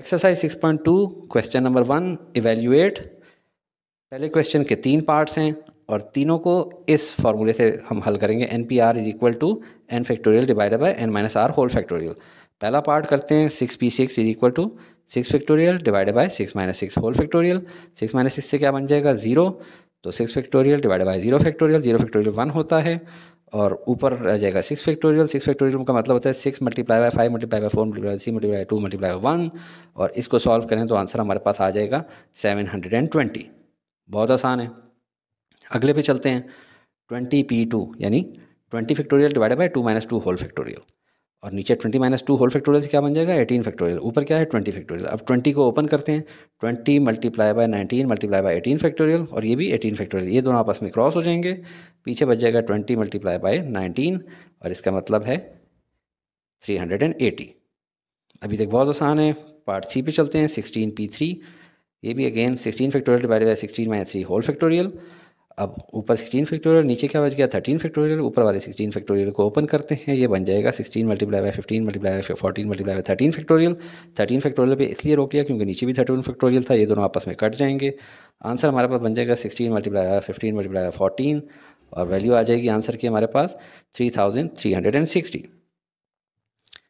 exercise 6.2 question number one evaluate पहले question के तीन पार्ट्स हैं और तीनों को इस फार्मूले से हम हल करेंगे n P r is equal to n factorial divided by n minus r whole factorial पहला पार्ट करते हैं six P six is equal to six factorial divided by six minus six whole factorial six minus six से क्या बन जाएगा zero तो six factorial divided by zero factorial zero factorial one होता है और ऊपर रह जाएगा सिक्स फैक्टोरियल सिक्स फैक्टोरियल का मतलब होता है six multiply by five multiply by four multiply सी मल्टीप्लाई टू मल्टीप्लाई वन और इसको सॉल्व करें तो आंसर हमारे पास आ जाएगा सेवन हंड्रेड एंड ट्वेंटी बहुत आसान है अगले पे चलते हैं ट्वेंटी पी टू यानी twenty factorial divided by two minus two whole factorial और नीचे twenty minus two whole factorial से क्या बन जाएगा एटीन फैक्टोरियल ऊपर क्या है ट्वेंटी फैक्टोरियल अब ट्वेंटी को ओपन करते हैं twenty multiply by nineteen multiply by eighteen factorial और ये भी एटीन फैक्टोरियल ये दोनों आपस में क्रॉस हो जाएंगे पीछे बच जाएगा ट्वेंटी मल्टीप्लाई बाय नाइनटीन और इसका मतलब है थ्री हंड्रेड एंड एटी अभी तक बहुत आसान है पार्ट सी पे चलते हैं सिक्सटीन पी थ्री ये भी again sixteen factorial divide by sixteen minus three whole factorial अब ऊपर 16 फैक्टोरियल नीचे क्या बच गया 13 फैक्टोरियल ऊपर वाले 16 फैक्टोरियल को ओपन करते हैं ये बन जाएगा 16 multiply by 15 multiply by 14 multiply by 13 factorial 13 factorial पे इसलिए रोक लिया क्योंकि नीचे भी थर्टीन फैक्टोरियल था ये दोनों आपस में कट जाएंगे आंसर हमारे पास बन जाएगा sixteen multiply by fifteen multiply by fourteen और वैल्यू आ जाएगी आंसर की हमारे पास three thousand three hundred and sixty